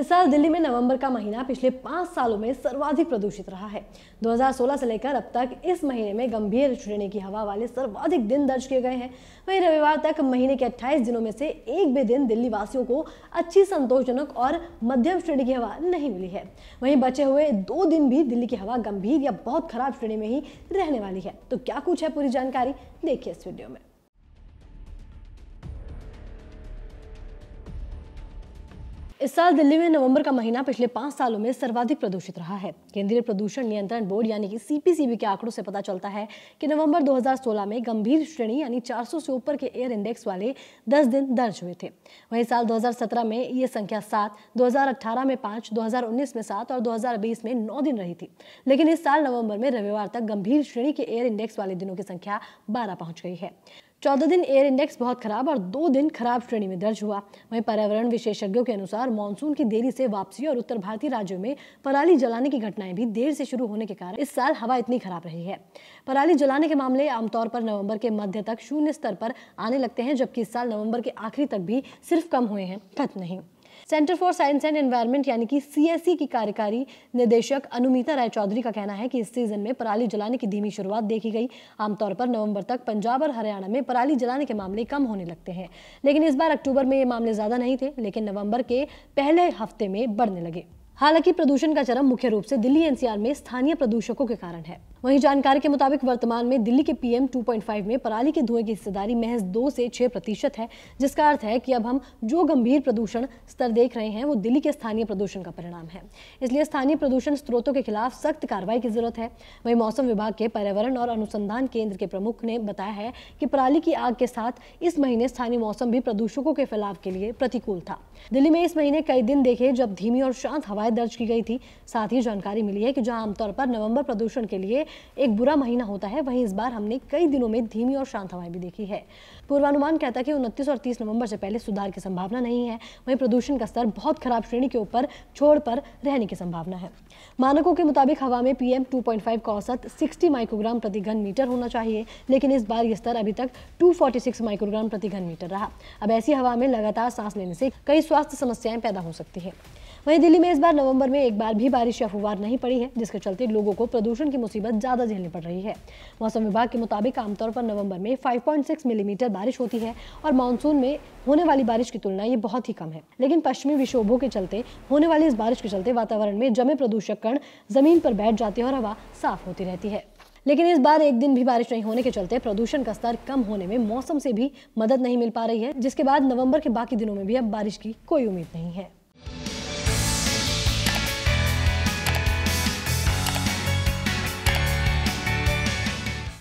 इस साल दिल्ली में नवंबर का महीना पिछले पांच सालों में सर्वाधिक प्रदूषित रहा है 2016 से लेकर अब तक इस महीने में गंभीर श्रेणी की हवा वाले सर्वाधिक दिन दर्ज किए गए हैं वहीं रविवार तक महीने के अट्ठाईस दिनों में से एक भी दिन दिल्ली वासियों को अच्छी संतोषजनक और मध्यम श्रेणी की हवा नहीं मिली है वहीं बचे हुए दो दिन भी दिल्ली की हवा गंभीर या बहुत खराब श्रेणी में ही रहने वाली है तो क्या कुछ है पूरी जानकारी देखिए इस वीडियो में इस साल दिल्ली में नवंबर का महीना पिछले पांच सालों में सर्वाधिक प्रदूषित रहा है केंद्रीय प्रदूषण नियंत्रण बोर्ड यानी कि सीपीसीबी के आंकड़ों से पता चलता है कि नवंबर 2016 में गंभीर श्रेणी यानी 400 से ऊपर के एयर इंडेक्स वाले 10 दिन दर्ज हुए थे वहीं साल 2017 में ये संख्या सात दो में पांच दो में सात और दो में नौ दिन रही थी लेकिन इस साल नवम्बर में रविवार तक गंभीर श्रेणी के एयर इंडेक्स वाले दिनों की संख्या बारह पहुँच गई है चौदह दिन एयर इंडेक्स बहुत खराब और दो दिन खराब श्रेणी में दर्ज हुआ वहीं पर्यावरण विशेषज्ञों के अनुसार मानसून की देरी से वापसी और उत्तर भारतीय राज्यों में पराली जलाने की घटनाएं भी देर से शुरू होने के कारण इस साल हवा इतनी खराब रही है पराली जलाने के मामले आमतौर पर नवंबर के मध्य तक शून्य स्तर पर आने लगते हैं जबकि इस साल नवम्बर के आखिरी तक भी सिर्फ कम हुए हैं खत्म नहीं centre for science and environment यानी कि सीएससी e की कार्यकारी निदेशक अनुमिता राय चौधरी का कहना है कि इस सीजन में पराली जलाने की धीमी शुरुआत देखी गई आमतौर पर नवंबर तक पंजाब और हरियाणा में पराली जलाने के मामले कम होने लगते हैं लेकिन इस बार अक्टूबर में ये मामले ज्यादा नहीं थे लेकिन नवंबर के पहले हफ्ते में बढ़ने लगे हालांकि प्रदूषण का चरम मुख्य रूप से दिल्ली एनसीआर में स्थानीय प्रदूषकों के कारण है वहीं जानकारी के मुताबिक वर्तमान में दिल्ली के पीएम 2.5 में पराली के धुएं की हिस्सेदारी महज दो से छह प्रतिशत है जिसका अर्थ है कि अब हम जो गंभीर प्रदूषण स्तर देख रहे हैं वो दिल्ली के स्थानीय प्रदूषण का परिणाम है इसलिए स्थानीय प्रदूषण स्रोतों के खिलाफ सख्त कार्रवाई की जरूरत है वहीं मौसम विभाग के पर्यावरण और अनुसंधान केंद्र के प्रमुख ने बताया है कि पराली की आग के साथ इस महीने स्थानीय मौसम भी प्रदूषकों के फैलाव के लिए प्रतिकूल था दिल्ली में इस महीने कई दिन देखे जब धीमी और शांत हवाएं दर्ज की गई थी साथ ही जानकारी मिली है कि जहां आमतौर पर नवंबर प्रदूषण के लिए एक बुरा महीना होता है वहीं इस बार हमने कई दिनों में धीमी और शांत हवाएं भी देखी है पूर्वानुमान कहता है कि उनतीस और तीस नवंबर से पहले सुधार की संभावना नहीं है वहीं प्रदूषण का स्तर बहुत खराब श्रेणी के ऊपर छोड़ पर रहने की संभावना है मानकों के मुताबिक हवा में पीएम 2.5 का औसत 60 माइक्रोग्राम प्रति घन मीटर होना चाहिए लेकिन इस बार यह स्तर अभी तक 246 माइक्रोग्राम प्रति घन मीटर रहा अब ऐसी हवा में लगातार सांस लेने से कई स्वास्थ्य समस्याएं पैदा हो सकती है वहीं दिल्ली में इस बार नवंबर में एक बार भी बारिश या फुहार नहीं पड़ी है जिसके चलते लोगों को प्रदूषण की मुसीबत ज़्यादा झेलनी पड़ रही है मौसम विभाग के मुताबिक आमतौर पर नवंबर में 5.6 मिलीमीटर बारिश होती है और मानसून में होने वाली बारिश की तुलना ये बहुत ही कम है लेकिन पश्चिमी विक्षोभों के चलते होने वाली इस बारिश के चलते वातावरण में जमे प्रदूषक कण जमीन पर बैठ जाते हैं और हवा साफ होती रहती है लेकिन इस बार एक दिन भी बारिश नहीं होने के चलते प्रदूषण का स्तर कम होने में मौसम से भी मदद नहीं मिल पा रही है जिसके बाद नवंबर के बाकी दिनों में भी अब बारिश की कोई उम्मीद नहीं है